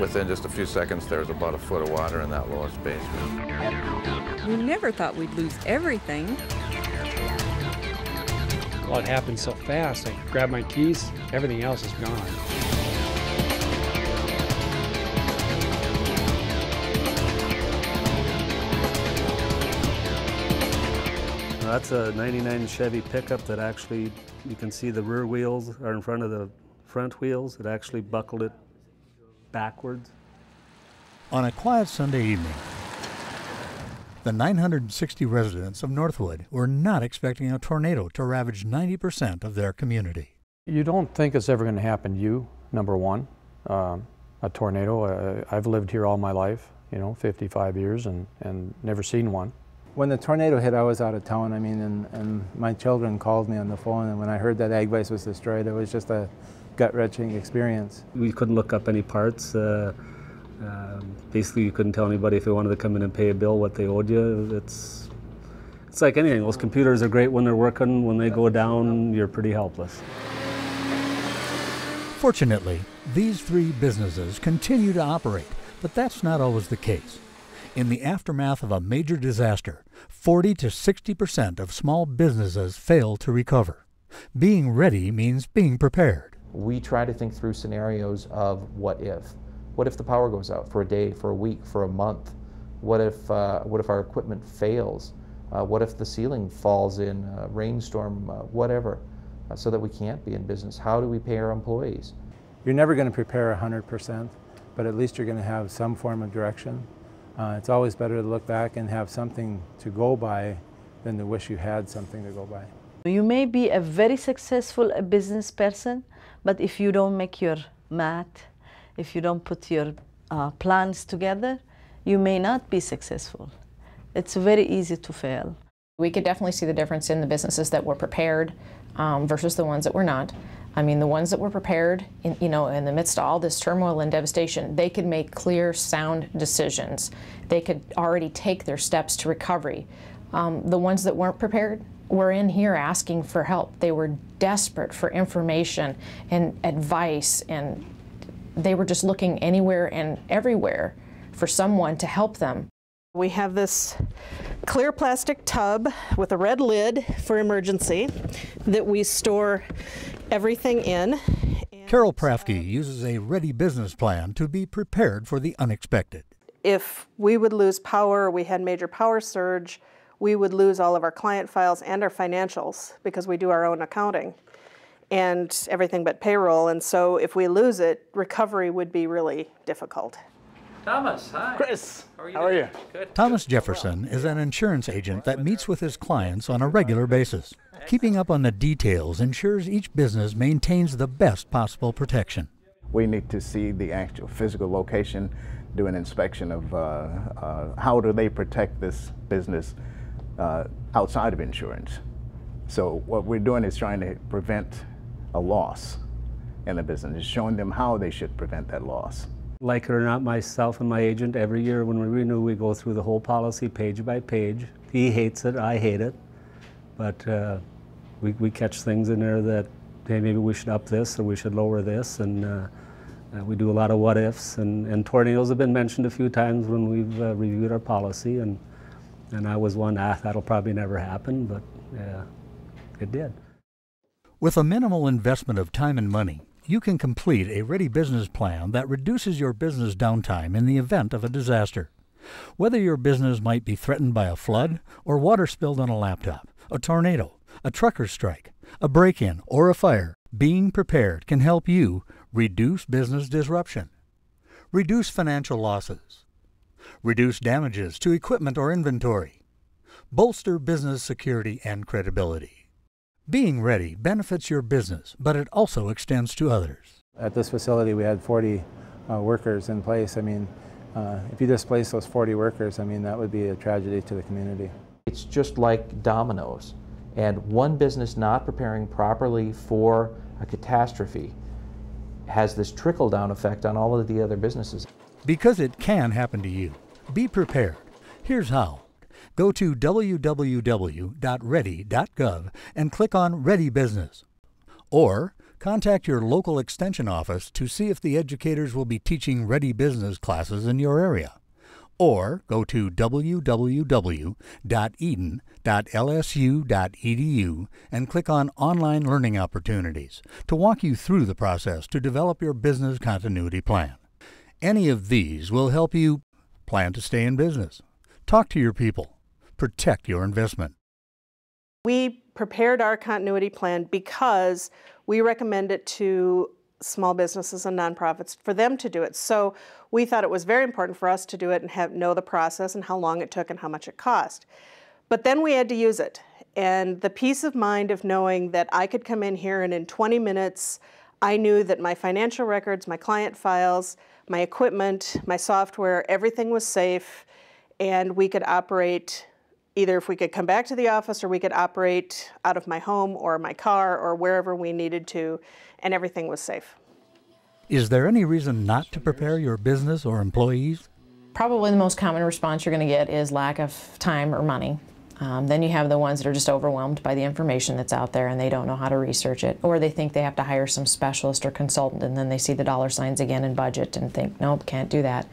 Within just a few seconds, there was about a foot of water in that lowest basement. We never thought we'd lose everything. Well, it happened so fast. I grabbed my keys, everything else is gone. That's a 99 Chevy pickup that actually, you can see the rear wheels are in front of the front wheels. It actually buckled it backwards. On a quiet Sunday evening, the 960 residents of Northwood were not expecting a tornado to ravage 90% of their community. You don't think it's ever going to happen to you, number one, um, a tornado. Uh, I've lived here all my life, you know, 55 years, and, and never seen one. When the tornado hit, I was out of town. I mean, and, and my children called me on the phone, and when I heard that Agbice was destroyed, it was just a, gut-wrenching experience. We couldn't look up any parts. Uh, uh, basically, you couldn't tell anybody if they wanted to come in and pay a bill what they owed you. It's it's like anything. Those computers are great when they're working. When they go down, you're pretty helpless. Fortunately, these three businesses continue to operate, but that's not always the case. In the aftermath of a major disaster, 40 to 60 percent of small businesses fail to recover. Being ready means being prepared we try to think through scenarios of what if. What if the power goes out for a day, for a week, for a month? What if, uh, what if our equipment fails? Uh, what if the ceiling falls in a rainstorm, uh, whatever, uh, so that we can't be in business? How do we pay our employees? You're never going to prepare 100%, but at least you're going to have some form of direction. Uh, it's always better to look back and have something to go by than to wish you had something to go by. You may be a very successful business person, but if you don't make your math, if you don't put your uh, plans together, you may not be successful. It's very easy to fail. We could definitely see the difference in the businesses that were prepared um, versus the ones that were not. I mean, the ones that were prepared, in, you know, in the midst of all this turmoil and devastation, they could make clear, sound decisions. They could already take their steps to recovery. Um, the ones that weren't prepared, were in here asking for help. They were desperate for information and advice, and they were just looking anywhere and everywhere for someone to help them. We have this clear plastic tub with a red lid for emergency that we store everything in. Carol Prafke uh, uses a ready business plan to be prepared for the unexpected. If we would lose power, we had major power surge, we would lose all of our client files and our financials because we do our own accounting and everything but payroll. And so if we lose it, recovery would be really difficult. Thomas, hi. Chris, how are you? How are you? Good. Thomas Jefferson is an insurance agent that meets with his clients on a regular basis. Keeping up on the details ensures each business maintains the best possible protection. We need to see the actual physical location, do an inspection of uh, uh, how do they protect this business uh, outside of insurance. So what we're doing is trying to prevent a loss in the business, it's showing them how they should prevent that loss. Like it or not, myself and my agent, every year when we renew, we go through the whole policy page by page. He hates it, I hate it, but uh, we, we catch things in there that, hey, maybe we should up this or we should lower this, and uh, uh we do a lot of what ifs, and, and tornadoes have been mentioned a few times when we've uh, reviewed our policy, and and I was one, ah, that'll probably never happen, but yeah, it did. With a minimal investment of time and money, you can complete a ready business plan that reduces your business downtime in the event of a disaster. Whether your business might be threatened by a flood or water spilled on a laptop, a tornado, a trucker strike, a break in, or a fire, being prepared can help you reduce business disruption, reduce financial losses, reduce damages to equipment or inventory, bolster business security and credibility. Being ready benefits your business, but it also extends to others. At this facility, we had 40 uh, workers in place. I mean, uh, if you displace those 40 workers, I mean, that would be a tragedy to the community. It's just like dominoes, and one business not preparing properly for a catastrophe has this trickle down effect on all of the other businesses because it can happen to you. Be prepared. Here's how. Go to www.ready.gov and click on Ready Business. Or contact your local extension office to see if the educators will be teaching Ready Business classes in your area. Or go to www.eden.lsu.edu and click on Online Learning Opportunities to walk you through the process to develop your business continuity plan. Any of these will help you plan to stay in business, talk to your people, protect your investment. We prepared our continuity plan because we recommend it to small businesses and nonprofits for them to do it. So we thought it was very important for us to do it and have, know the process and how long it took and how much it cost. But then we had to use it. And the peace of mind of knowing that I could come in here and in 20 minutes, I knew that my financial records, my client files, my equipment, my software, everything was safe, and we could operate either if we could come back to the office or we could operate out of my home or my car or wherever we needed to, and everything was safe. Is there any reason not to prepare your business or employees? Probably the most common response you're going to get is lack of time or money. Um, then you have the ones that are just overwhelmed by the information that's out there and they don't know how to research it, or they think they have to hire some specialist or consultant and then they see the dollar signs again in budget and think, nope, can't do that.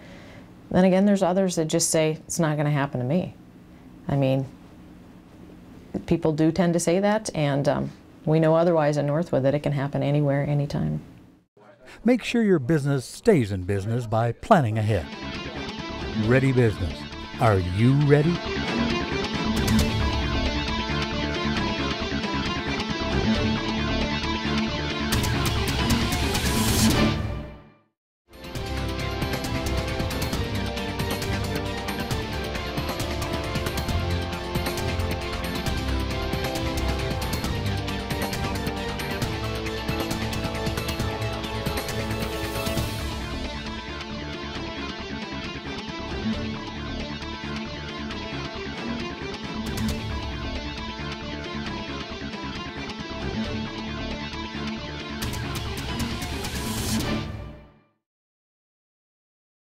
Then again, there's others that just say, it's not going to happen to me. I mean, people do tend to say that, and um, we know otherwise in Northwood that it can happen anywhere, anytime. Make sure your business stays in business by planning ahead. Ready Business. Are you ready?